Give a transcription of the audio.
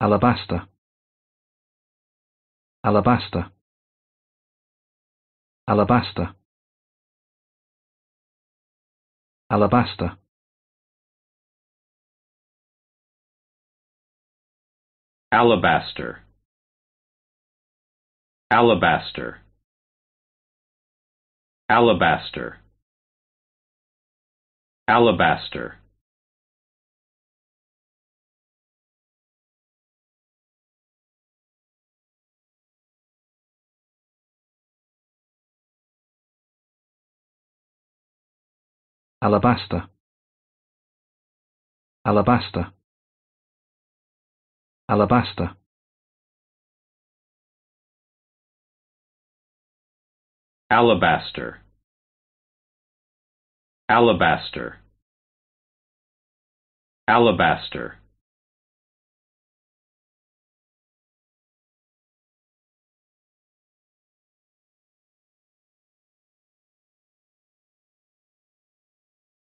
alabaster alabaster alabaster alabaster alabaster alabaster alabaster alabaster alabaster alabaster alabaster alabaster alabaster alabaster